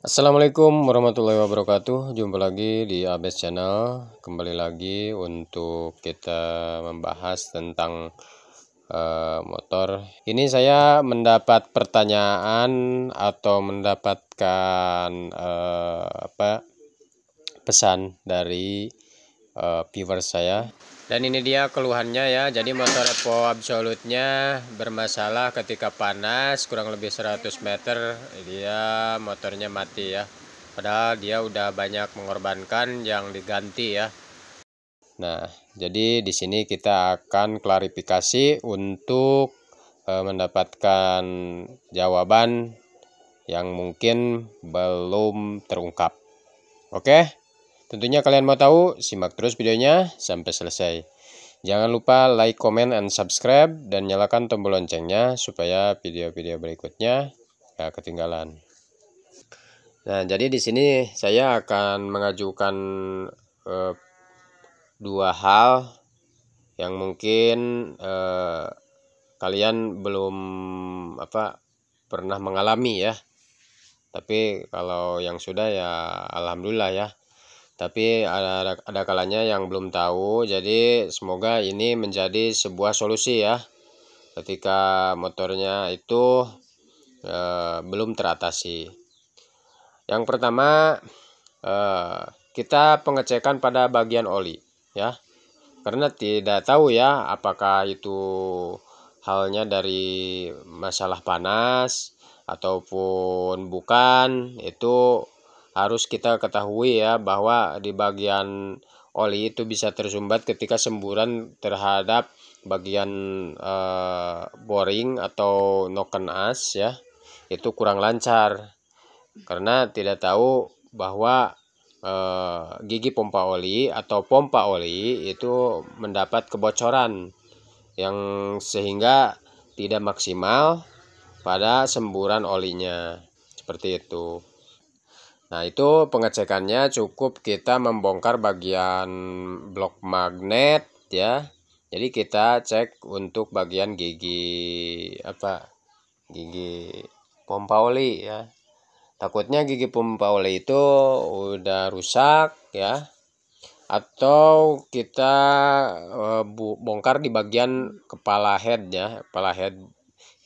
Assalamualaikum warahmatullahi wabarakatuh Jumpa lagi di Abes Channel Kembali lagi untuk kita membahas tentang uh, motor Ini saya mendapat pertanyaan atau mendapatkan uh, apa pesan dari uh, eh, viewer saya dan ini dia keluhannya ya jadi motor Evo absolutnya bermasalah ketika panas kurang lebih 100 meter dia motornya mati ya padahal dia udah banyak mengorbankan yang diganti ya Nah jadi di sini kita akan klarifikasi untuk e, mendapatkan jawaban yang mungkin belum terungkap oke okay? Tentunya kalian mau tahu, simak terus videonya sampai selesai. Jangan lupa like, comment, and subscribe, dan nyalakan tombol loncengnya supaya video-video berikutnya gak ketinggalan. Nah, jadi di sini saya akan mengajukan eh, dua hal yang mungkin eh, kalian belum apa pernah mengalami ya. Tapi kalau yang sudah ya alhamdulillah ya tapi ada, ada kalanya yang belum tahu jadi semoga ini menjadi sebuah solusi ya ketika motornya itu e, belum teratasi yang pertama e, kita pengecekan pada bagian oli ya karena tidak tahu ya apakah itu halnya dari masalah panas ataupun bukan itu harus kita ketahui ya bahwa di bagian oli itu bisa tersumbat ketika semburan terhadap bagian uh, boring atau noken as ya itu kurang lancar karena tidak tahu bahwa uh, gigi pompa oli atau pompa oli itu mendapat kebocoran yang sehingga tidak maksimal pada semburan olinya seperti itu. Nah, itu pengecekannya cukup kita membongkar bagian blok magnet ya. Jadi kita cek untuk bagian gigi apa? Gigi pompa oli ya. Takutnya gigi pompa oli itu udah rusak ya. Atau kita eh, bu, bongkar di bagian kepala head ya, kepala head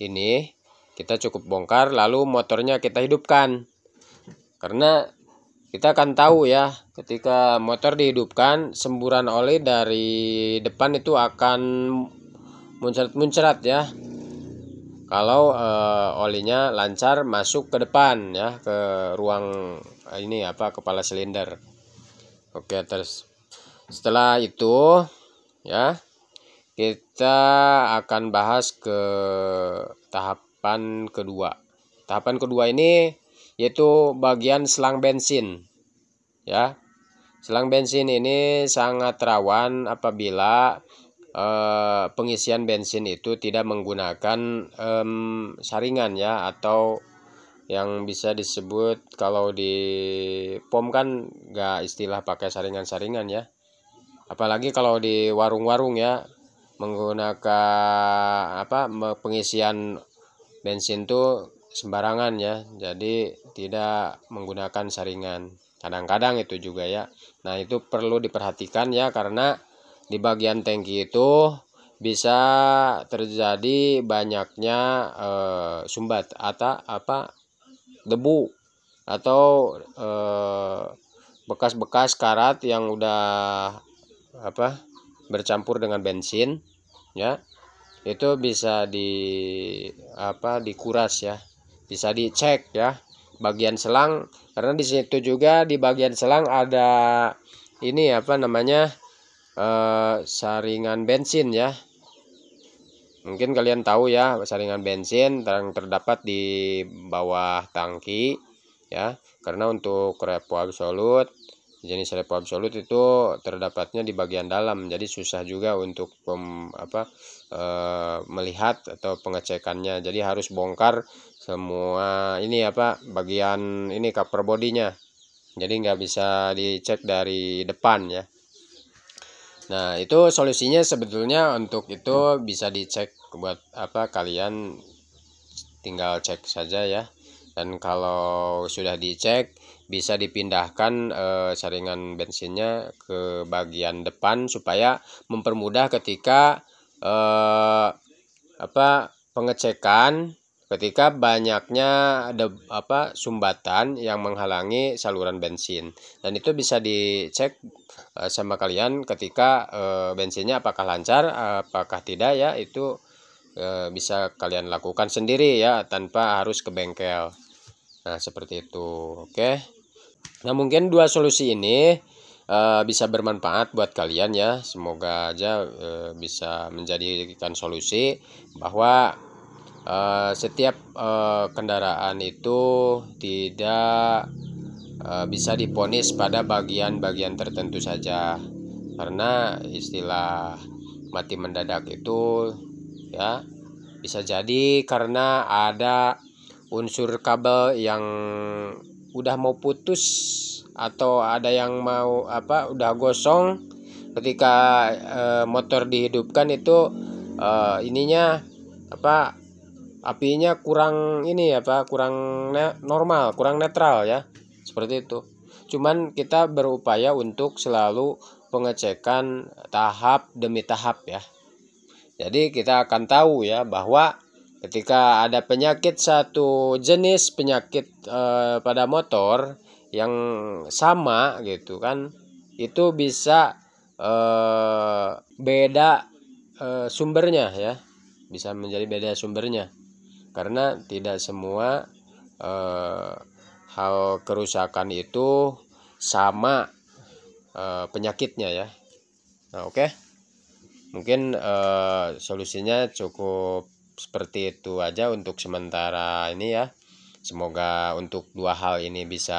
ini kita cukup bongkar lalu motornya kita hidupkan karena kita akan tahu ya ketika motor dihidupkan semburan oli dari depan itu akan muncrat-muncrat ya kalau e, olinya lancar masuk ke depan ya ke ruang eh, ini apa kepala silinder oke terus setelah itu ya kita akan bahas ke tahapan kedua tahapan kedua ini yaitu bagian selang bensin ya selang bensin ini sangat rawan apabila eh, pengisian bensin itu tidak menggunakan eh, saringan ya atau yang bisa disebut kalau di pom kan nggak istilah pakai saringan-saringan ya apalagi kalau di warung-warung ya menggunakan apa pengisian bensin tuh sembarangan ya jadi tidak menggunakan saringan kadang-kadang itu juga ya nah itu perlu diperhatikan ya karena di bagian tangki itu bisa terjadi banyaknya e, sumbat atau apa debu atau eh, bekas-bekas karat yang udah apa bercampur dengan bensin ya itu bisa di apa dikuras ya bisa dicek ya bagian selang karena di situ juga di bagian selang ada ini apa namanya eh, saringan bensin ya mungkin kalian tahu ya saringan bensin yang terdapat di bawah tangki ya karena untuk repo absolut jenis repo absolut itu terdapatnya di bagian dalam jadi susah juga untuk pem, apa e, melihat atau pengecekannya jadi harus bongkar semua ini apa bagian ini cover bodinya jadi nggak bisa dicek dari depan ya nah itu solusinya sebetulnya untuk itu bisa dicek buat apa kalian tinggal cek saja ya dan kalau sudah dicek bisa dipindahkan e, saringan bensinnya ke bagian depan supaya mempermudah ketika e, apa pengecekan ketika banyaknya ada apa sumbatan yang menghalangi saluran bensin dan itu bisa dicek e, sama kalian ketika e, bensinnya apakah lancar apakah tidak ya itu bisa kalian lakukan sendiri ya tanpa harus ke bengkel Nah, seperti itu. Oke. Nah, mungkin dua solusi ini uh, bisa bermanfaat buat kalian ya. Semoga aja uh, bisa menjadikan solusi bahwa uh, setiap uh, kendaraan itu tidak uh, bisa diponis pada bagian-bagian tertentu saja. Karena istilah mati mendadak itu ya bisa jadi karena ada unsur kabel yang udah mau putus atau ada yang mau apa udah gosong ketika e, motor dihidupkan itu e, ininya apa apinya kurang ini apa kurang ne normal kurang netral ya seperti itu cuman kita berupaya untuk selalu pengecekan tahap demi tahap ya jadi kita akan tahu ya bahwa Ketika ada penyakit satu jenis penyakit e, pada motor yang sama gitu kan, itu bisa e, beda e, sumbernya ya, bisa menjadi beda sumbernya karena tidak semua e, hal kerusakan itu sama e, penyakitnya ya. Nah oke, okay. mungkin e, solusinya cukup seperti itu aja untuk sementara ini ya semoga untuk dua hal ini bisa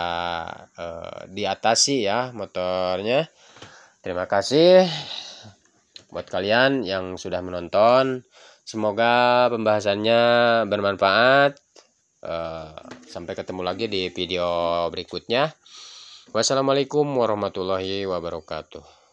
uh, diatasi ya motornya terima kasih buat kalian yang sudah menonton semoga pembahasannya bermanfaat uh, sampai ketemu lagi di video berikutnya wassalamualaikum warahmatullahi wabarakatuh